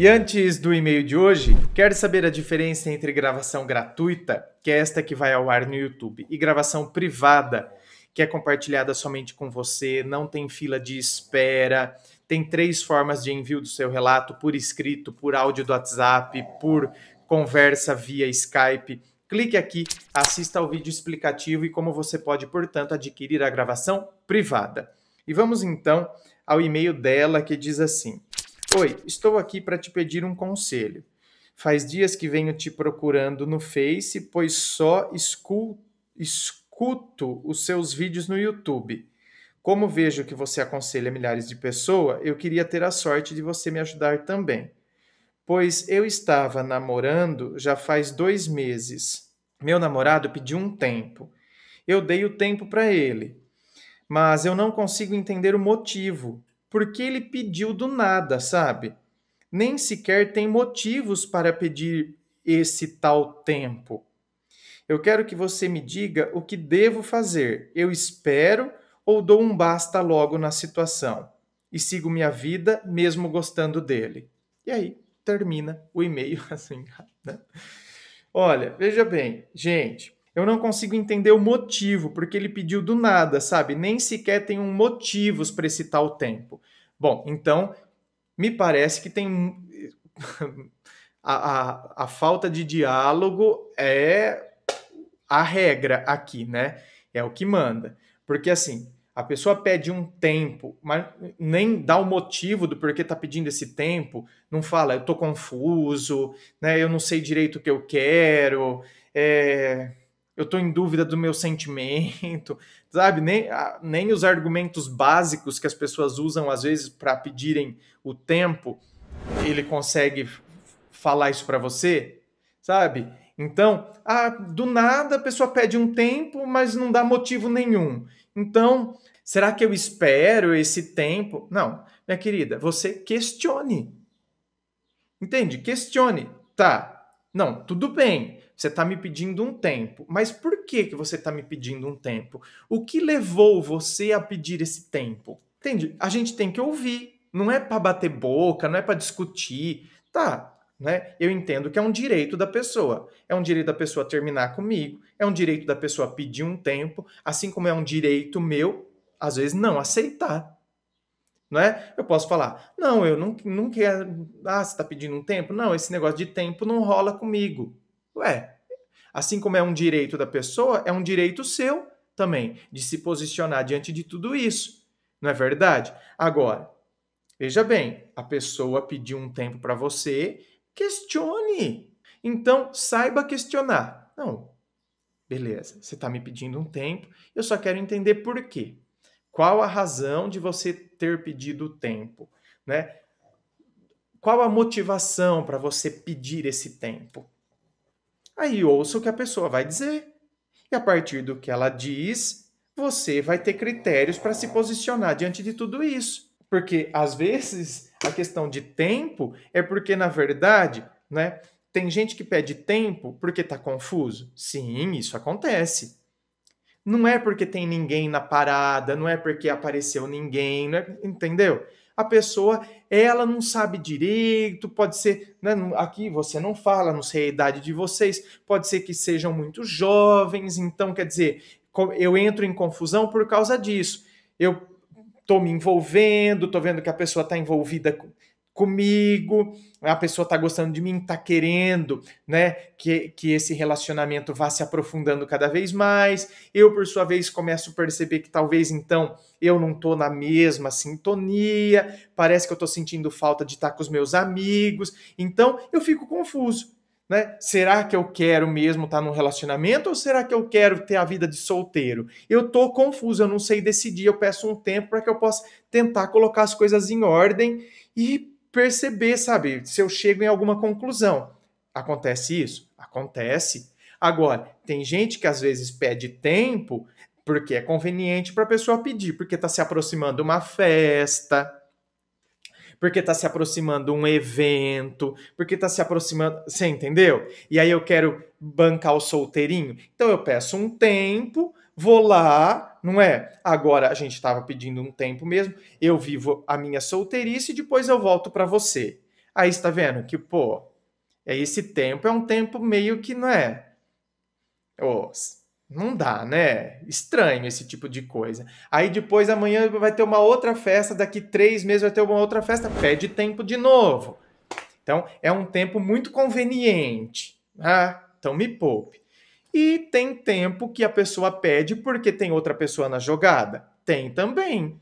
E antes do e-mail de hoje, quer saber a diferença entre gravação gratuita, que é esta que vai ao ar no YouTube, e gravação privada, que é compartilhada somente com você, não tem fila de espera, tem três formas de envio do seu relato: por escrito, por áudio do WhatsApp, por conversa via Skype. Clique aqui, assista ao vídeo explicativo e como você pode, portanto, adquirir a gravação privada. E vamos então ao e-mail dela que diz assim: Oi, estou aqui para te pedir um conselho. Faz dias que venho te procurando no Face, pois só escuto os seus vídeos no YouTube. Como vejo que você aconselha milhares de pessoas, eu queria ter a sorte de você me ajudar também. Pois eu estava namorando já faz dois meses. Meu namorado pediu um tempo. Eu dei o tempo para ele, mas eu não consigo entender o motivo porque ele pediu do nada, sabe? Nem sequer tem motivos para pedir esse tal tempo. Eu quero que você me diga o que devo fazer. Eu espero ou dou um basta logo na situação e sigo minha vida mesmo gostando dele. E aí termina o e-mail assim, né? Olha, veja bem, gente, eu não consigo entender o motivo, porque ele pediu do nada, sabe? Nem sequer tem um motivos para esse tal tempo. Bom, então, me parece que tem. a, a, a falta de diálogo é a regra aqui, né? É o que manda. Porque assim, a pessoa pede um tempo, mas nem dá o motivo do porquê está pedindo esse tempo, não fala, eu estou confuso, né, eu não sei direito o que eu quero, é, eu estou em dúvida do meu sentimento, sabe? Nem, nem os argumentos básicos que as pessoas usam às vezes para pedirem o tempo, ele consegue falar isso para você, sabe? Então, ah, do nada a pessoa pede um tempo, mas não dá motivo nenhum. Então, será que eu espero esse tempo? Não, minha querida, você questione. Entende? Questione. Tá, não, tudo bem, você está me pedindo um tempo, mas por que, que você está me pedindo um tempo? O que levou você a pedir esse tempo? Entende? A gente tem que ouvir, não é para bater boca, não é para discutir, tá? Né? Eu entendo que é um direito da pessoa. É um direito da pessoa terminar comigo, é um direito da pessoa pedir um tempo, assim como é um direito meu, às vezes, não aceitar não é? Eu posso falar, não, eu não, não quero. Ah, você está pedindo um tempo? Não, esse negócio de tempo não rola comigo. Ué, assim como é um direito da pessoa, é um direito seu também de se posicionar diante de tudo isso, não é verdade? Agora, veja bem, a pessoa pediu um tempo para você, questione. Então, saiba questionar. Não, beleza, você está me pedindo um tempo, eu só quero entender por quê. Qual a razão de você ter pedido tempo, né? Qual a motivação para você pedir esse tempo? Aí ouça o que a pessoa vai dizer. E a partir do que ela diz, você vai ter critérios para se posicionar diante de tudo isso. Porque às vezes a questão de tempo é porque, na verdade, né, tem gente que pede tempo porque está confuso. Sim, isso acontece. Não é porque tem ninguém na parada, não é porque apareceu ninguém, é, entendeu? A pessoa, ela não sabe direito, pode ser, né, aqui você não fala, não sei a idade de vocês, pode ser que sejam muito jovens, então quer dizer, eu entro em confusão por causa disso. Eu tô me envolvendo, tô vendo que a pessoa tá envolvida com comigo, a pessoa está gostando de mim, está querendo, né, que, que esse relacionamento vá se aprofundando cada vez mais. Eu, por sua vez, começo a perceber que talvez então eu não tô na mesma sintonia, parece que eu tô sentindo falta de estar tá com os meus amigos. Então, eu fico confuso. Né? Será que eu quero mesmo estar tá num relacionamento ou será que eu quero ter a vida de solteiro? Eu tô confuso, eu não sei decidir. Eu peço um tempo para que eu possa tentar colocar as coisas em ordem e perceber, sabe? Se eu chego em alguma conclusão. Acontece isso? Acontece. Agora, tem gente que às vezes pede tempo porque é conveniente para a pessoa pedir, porque está se aproximando uma festa, porque está se aproximando um evento, porque está se aproximando. Você entendeu? E aí eu quero bancar o solteirinho. Então eu peço um tempo vou lá, não é? Agora a gente estava pedindo um tempo mesmo, eu vivo a minha solteirice e depois eu volto para você. Aí está vendo que, pô, é esse tempo é um tempo meio que não é. Oh, não dá, né? Estranho esse tipo de coisa. Aí depois amanhã vai ter uma outra festa, daqui três meses vai ter uma outra festa, pede tempo de novo. Então é um tempo muito conveniente. Ah, então me poupe. E tem tempo que a pessoa pede porque tem outra pessoa na jogada. Tem também.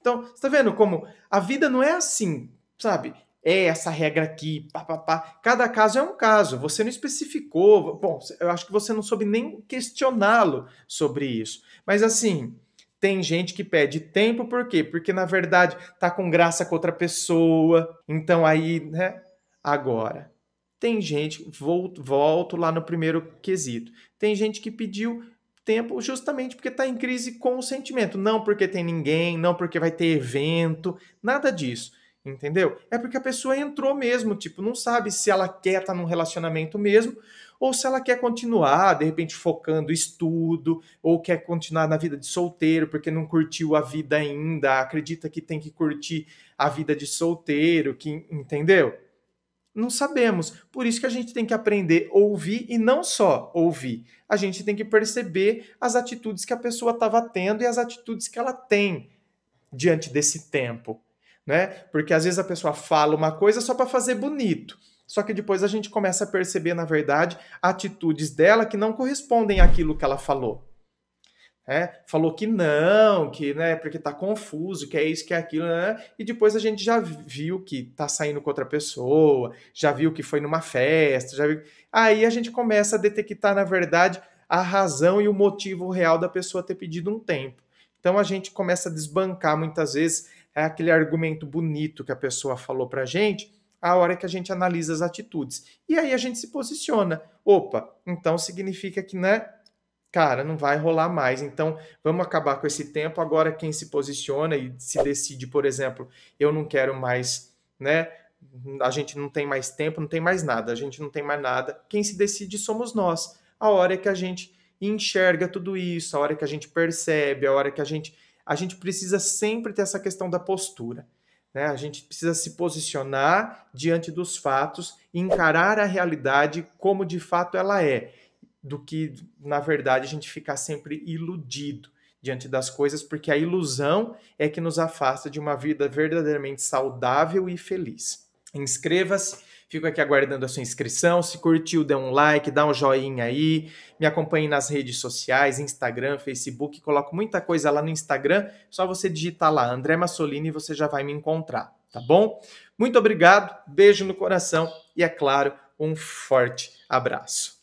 Então, você tá vendo como a vida não é assim, sabe? É essa regra aqui, pá, pá, pá. Cada caso é um caso. Você não especificou. Bom, eu acho que você não soube nem questioná-lo sobre isso. Mas assim, tem gente que pede tempo, por quê? Porque na verdade tá com graça com outra pessoa. Então aí, né? Agora, tem gente, volto, volto lá no primeiro quesito. Tem gente que pediu tempo justamente porque está em crise com o sentimento, não porque tem ninguém, não porque vai ter evento, nada disso, entendeu? É porque a pessoa entrou mesmo, tipo, não sabe se ela quer estar tá num relacionamento mesmo ou se ela quer continuar, de repente focando estudo, ou quer continuar na vida de solteiro porque não curtiu a vida ainda, acredita que tem que curtir a vida de solteiro, que entendeu? Não sabemos. Por isso que a gente tem que aprender a ouvir e não só ouvir. A gente tem que perceber as atitudes que a pessoa estava tendo e as atitudes que ela tem diante desse tempo, né? Porque às vezes a pessoa fala uma coisa só para fazer bonito. Só que depois a gente começa a perceber, na verdade, atitudes dela que não correspondem àquilo que ela falou. É, falou que não, que né, porque tá confuso, que é isso, que é aquilo, né? e depois a gente já viu que tá saindo com outra pessoa, já viu que foi numa festa, já viu. Aí a gente começa a detectar, na verdade, a razão e o motivo real da pessoa ter pedido um tempo. Então a gente começa a desbancar muitas vezes é aquele argumento bonito que a pessoa falou pra gente, a hora que a gente analisa as atitudes. E aí a gente se posiciona. Opa, então significa que, né, cara, não vai rolar mais. Então, vamos acabar com esse tempo. Agora, quem se posiciona e se decide, por exemplo, eu não quero mais, né? A gente não tem mais tempo, não tem mais nada, a gente não tem mais nada. Quem se decide somos nós. A hora que a gente enxerga tudo isso, a hora que a gente percebe, a hora que a gente. A gente precisa sempre ter essa questão da postura. Né? A gente precisa se posicionar diante dos fatos e encarar a realidade como de fato ela é do que, na verdade, a gente ficar sempre iludido diante das coisas, porque a ilusão é que nos afasta de uma vida verdadeiramente saudável e feliz. Inscreva-se, fico aqui aguardando a sua inscrição. Se curtiu, dê um like, dá um joinha aí, me acompanhe nas redes sociais, Instagram, Facebook, coloco muita coisa lá no Instagram, só você digitar lá André Massolini e você já vai me encontrar, tá bom? Muito obrigado, beijo no coração e é claro, um forte abraço.